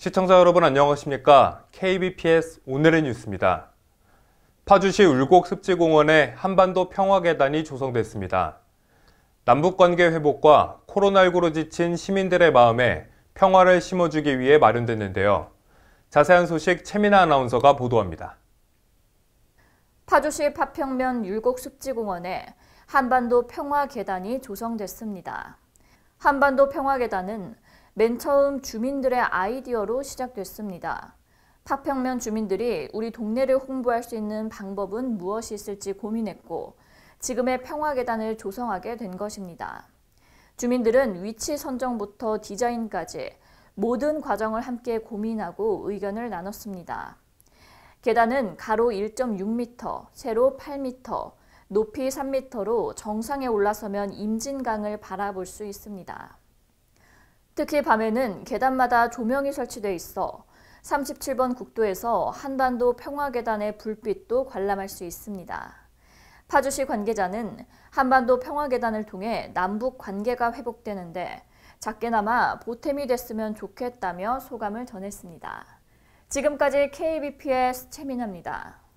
시청자 여러분 안녕하십니까? KBPS 오늘의 뉴스입니다. 파주시 울곡습지공원에 한반도 평화계단이 조성됐습니다. 남북관계 회복과 코로나19로 지친 시민들의 마음에 평화를 심어주기 위해 마련됐는데요. 자세한 소식 최민아 아나운서가 보도합니다. 파주시 파평면 율곡숲지공원에 한반도 평화계단이 조성됐습니다. 한반도 평화계단은 맨 처음 주민들의 아이디어로 시작됐습니다. 파평면 주민들이 우리 동네를 홍보할 수 있는 방법은 무엇이 있을지 고민했고 지금의 평화계단을 조성하게 된 것입니다. 주민들은 위치 선정부터 디자인까지 모든 과정을 함께 고민하고 의견을 나눴습니다. 계단은 가로 1.6m, 세로 8m, 높이 3m로 정상에 올라서면 임진강을 바라볼 수 있습니다. 특히 밤에는 계단마다 조명이 설치돼 있어 37번 국도에서 한반도 평화계단의 불빛도 관람할 수 있습니다. 파주시 관계자는 한반도 평화계단을 통해 남북 관계가 회복되는데 작게나마 보탬이 됐으면 좋겠다며 소감을 전했습니다. 지금까지 KBP의 최민아입니다.